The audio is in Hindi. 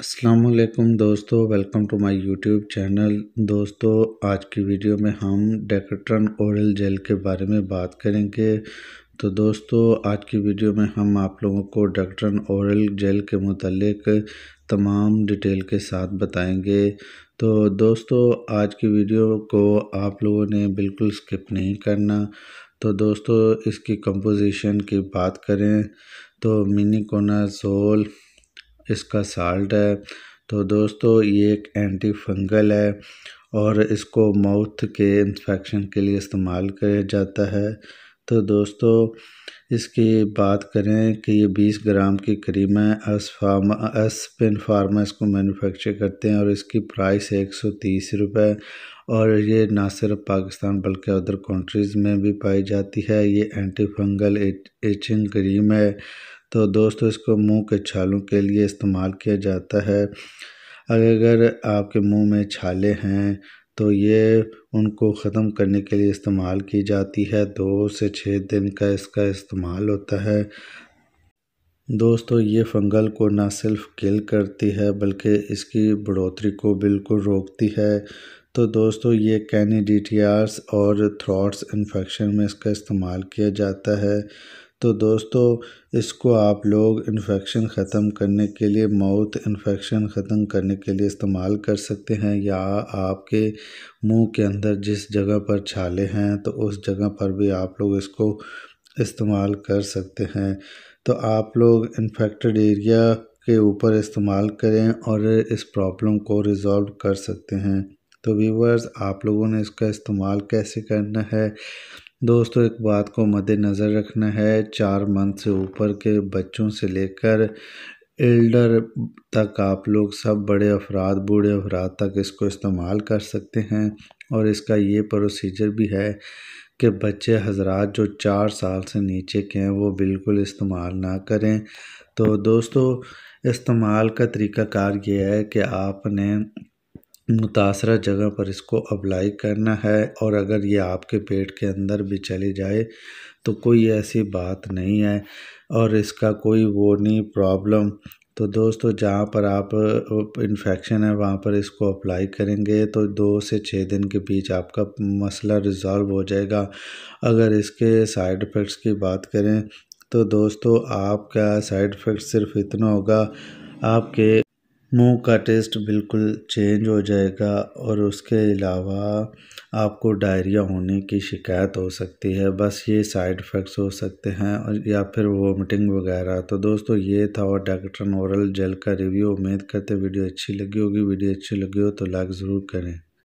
असलम दोस्तों welcome to my YouTube channel दोस्तों आज की वीडियो में हम डेकट्रन ओरल जेल के बारे में बात करेंगे तो दोस्तों आज की वीडियो में हम आप लोगों को डेकट्रन ओरल जेल के मतलब तमाम डिटेल के साथ बताएंगे तो दोस्तों आज की वीडियो को आप लोगों ने बिल्कुल स्किप नहीं करना तो दोस्तों इसकी कंपोजिशन की बात करें तो मिनी कोनाजोल इसका साल्ट है तो दोस्तों ये एक एंटी फंगल है और इसको माउथ के इन्फेक्शन के लिए इस्तेमाल किया जाता है तो दोस्तों इसकी बात करें कि ये 20 ग्राम की क्रीम है एस फार्मा पिन फार्मा इसको मैन्युफैक्चर करते हैं और इसकी प्राइस एक सौ तीस रुपये और ये ना सिर्फ पाकिस्तान बल्कि अदर कंट्रीज़ में भी पाई जाती है ये एंटी फंगल एचिंग क्रीम है तो दोस्तों इसको मुंह के छालों के लिए इस्तेमाल किया जाता है अगर आपके मुंह में छाले हैं तो ये उनको ख़त्म करने के लिए इस्तेमाल की जाती है दो से छः दिन का इसका इस्तेमाल होता है दोस्तों ये फंगल को ना सिर्फ किल करती है बल्कि इसकी बढ़ोतरी को बिल्कुल रोकती है तो दोस्तों ये कैनी डी और थ्रॉट्स इन्फेक्शन में इसका इस्तेमाल किया जाता है तो दोस्तों इसको आप लोग इन्फेक्शन ख़त्म करने के लिए माउथ इन्फेक्शन ख़त्म करने के लिए इस्तेमाल कर सकते हैं या आपके मुंह के अंदर जिस जगह पर छाले हैं तो उस जगह पर भी आप लोग इसको इस्तेमाल कर सकते हैं तो आप लोग इन्फेक्टेड एरिया के ऊपर इस्तेमाल करें और इस प्रॉब्लम को रिज़ोल्व कर सकते हैं तो व्यूवर्स आप लोगों ने इसका इस्तेमाल कैसे करना है दोस्तों एक बात को मद्देनज़र रखना है चार मंथ से ऊपर के बच्चों से लेकर एल्डर तक आप लोग सब बड़े अफराद बूढ़े अफराद तक इसको इस्तेमाल कर सकते हैं और इसका ये प्रोसीजर भी है कि बच्चे हजरात जो चार साल से नीचे के हैं वो बिल्कुल इस्तेमाल ना करें तो दोस्तों इस्तेमाल का तरीक़ाकार ये है कि आपने मुतासर जगह पर इसको अप्लाई करना है और अगर ये आपके पेट के अंदर भी चली जाए तो कोई ऐसी बात नहीं है और इसका कोई वो नहीं प्रॉब्लम तो दोस्तों जहाँ पर आप इन्फेक्शन है वहाँ पर इसको अप्लाई करेंगे तो दो से छः दिन के बीच आपका मसला रिज़ॉल्व हो जाएगा अगर इसके साइड इफ़ेक्ट्स की बात करें तो दोस्तों आपका साइड इफ़ेक्ट सिर्फ इतना होगा आपके मुंह का टेस्ट बिल्कुल चेंज हो जाएगा और उसके अलावा आपको डायरिया होने की शिकायत हो सकती है बस ये साइड इफ़ेक्ट्स हो सकते हैं और या फिर वोमिटिंग वगैरह तो दोस्तों ये था और डॉक्टर नोरल जेल का रिव्यू उम्मीद करते वीडियो अच्छी लगी होगी वीडियो अच्छी लगी हो तो लाइक ज़रूर करें